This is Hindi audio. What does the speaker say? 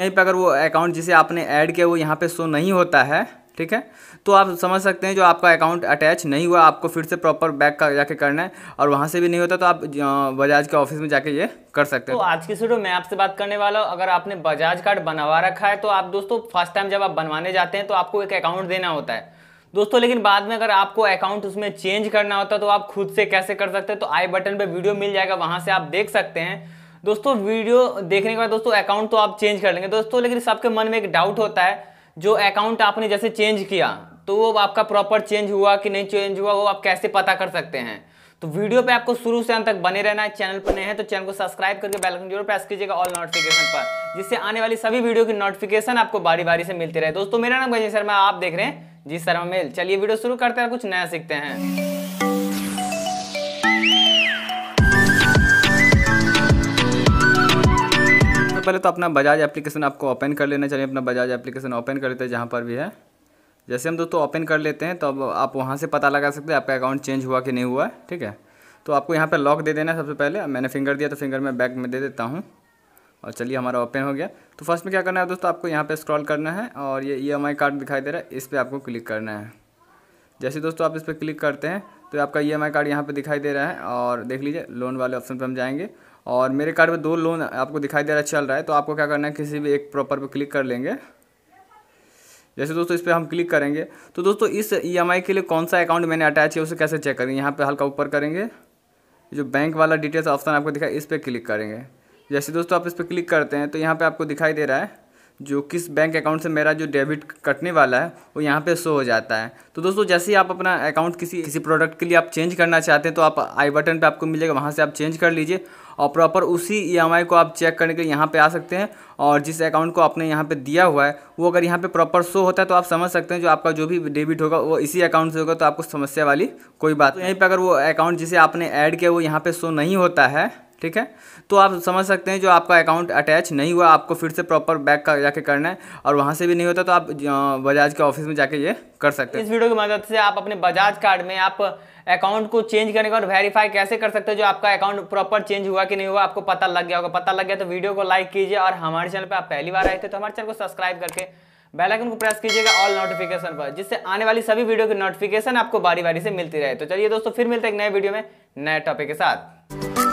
यहीं पर अगर वो अकाउंट जिसे आपने ऐड किया वो यहाँ पे शो नहीं होता है ठीक है तो आप समझ सकते हैं जो आपका अकाउंट अटैच नहीं हुआ आपको फिर से प्रॉपर बैक का जाके करना है और वहाँ से भी नहीं होता तो आप बजाज के ऑफिस में जाके ये कर सकते हैं तो आज की वीडियो में आपसे बात करने वाला हूँ अगर आपने बजाज कार्ड बनवा रखा है तो आप दोस्तों फर्स्ट टाइम जब आप बनवाने जाते हैं तो आपको एक अकाउंट देना होता है दोस्तों लेकिन बाद में अगर आपको अकाउंट उसमें चेंज करना होता है तो आप खुद से कैसे कर सकते हैं तो आई बटन पर वीडियो मिल जाएगा वहाँ से आप देख सकते हैं दोस्तों वीडियो देखने के बाद दोस्तों अकाउंट तो आप चेंज कर लेंगे दोस्तों लेकिन सबके मन में एक डाउट होता है जो अकाउंट आपने जैसे चेंज किया तो वो आपका प्रॉपर चेंज हुआ कि नहीं चेंज हुआ वो आप कैसे पता कर सकते हैं तो वीडियो पे आपको शुरू से अंत तक बने रहना है चैनल पर नए हैं तो चैनल को सब्सक्राइब करके बेल आइकन जरूर प्रेस कीजिएगा ऑल नोटिफिकेशन पर जिससे आने वाली सभी वीडियो की नोटिफिकेशन आपको बारी बारी से मिलती रहे दोस्तों मेरा नाम गजेश शर्मा आप देख रहे हैं जी शर्मा मेल चलिए वीडियो शुरू करते हैं कुछ नया सीखते हैं पहले तो अपना बजाज एप्लीकेशन आपको ओपन कर लेना चाहिए अपना बजाज एप्लीकेशन ओपन कर लेते हैं जहाँ पर भी है जैसे हम दोस्तों ओपन कर लेते हैं तो अब आप वहाँ से पता लगा सकते हैं आपका अकाउंट चेंज हुआ कि नहीं हुआ ठीक है तो आपको यहाँ पर लॉक दे देना है सबसे पहले मैंने फिंगर दिया तो फिंगर मैं बैक में दे देता हूँ और चलिए हमारा ओपन हो गया तो फर्स्ट में क्या करना है दोस्तों आपको यहाँ पे स्क्रॉल करना है और ये ई कार्ड दिखाई दे रहा है इस पर आपको क्लिक करना है जैसे दोस्तों आप इस पर क्लिक करते हैं तो आपका ई कार्ड यहाँ पर दिखाई दे रहा है और देख लीजिए लोन वाले ऑप्शन पर हम जाएंगे और मेरे कार्ड पे दो लोन आपको दिखाई दे रहा चल रहा है तो आपको क्या करना है किसी भी एक प्रॉपर पे क्लिक कर लेंगे जैसे दोस्तों इस पर हम क्लिक करेंगे तो दोस्तों इस ई e के लिए कौन सा अकाउंट मैंने अटैच किया उसे कैसे चेक करेंगे यहाँ पर हल्का ऊपर करेंगे जो बैंक वाला डिटेल्स ऑप्शन आपको दिखाई इस पर क्लिक करेंगे जैसे दोस्तों आप इस पर क्लिक करते हैं तो यहाँ पर आपको दिखाई दे रहा है जो किस बैंक अकाउंट से मेरा जो डेबिट कटने वाला है वो यहाँ पे शो हो जाता है तो दोस्तों जैसे ही आप अपना अकाउंट किसी किसी प्रोडक्ट के लिए आप चेंज करना चाहते हैं तो आप आई बटन पे आपको मिलेगा वहाँ से आप चेंज कर लीजिए और प्रॉपर उसी ई e को आप चेक करने के लिए यहाँ पर आ सकते हैं और जिस अकाउंट को आपने यहाँ पर दिया हुआ है वो अगर यहाँ पर प्रॉपर शो होता है तो आप समझ सकते हैं जो आपका जो भी डेबिट होगा वो इसी अकाउंट से होगा तो आपको समस्या वाली कोई बात तो यहीं पर अगर वो अकाउंट जिसे आपने ऐड किया वो यहाँ पर शो नहीं होता है ठीक है तो आप समझ सकते हैं जो आपका अकाउंट अटैच नहीं हुआ आपको फिर से प्रॉपर बैक का जाके करना है और वहाँ से भी नहीं होता तो आप बजाज के ऑफिस में जाके ये कर सकते हैं इस वीडियो की मदद से आप अपने बजाज कार्ड में आप अकाउंट को चेंज करने का और वेरीफाई कैसे कर सकते हो जो आपका अकाउंट प्रॉपर चेंज हुआ कि नहीं हुआ आपको पता लग गया होगा पता लग गया तो वीडियो को लाइक कीजिए और हमारे चैनल पर आप पहली बार आए थे तो हमारे चैनल को सब्सक्राइब करके बेल आइकन को प्रेस कीजिएगा ऑल नोटिफिकेशन पर जिससे आने वाली सभी वीडियो की नोटिफिकेशन आपको बारी बारी से मिलती रहे तो चलिए दोस्तों फिर मिलते हैं एक नए वीडियो में नए टॉपिक के साथ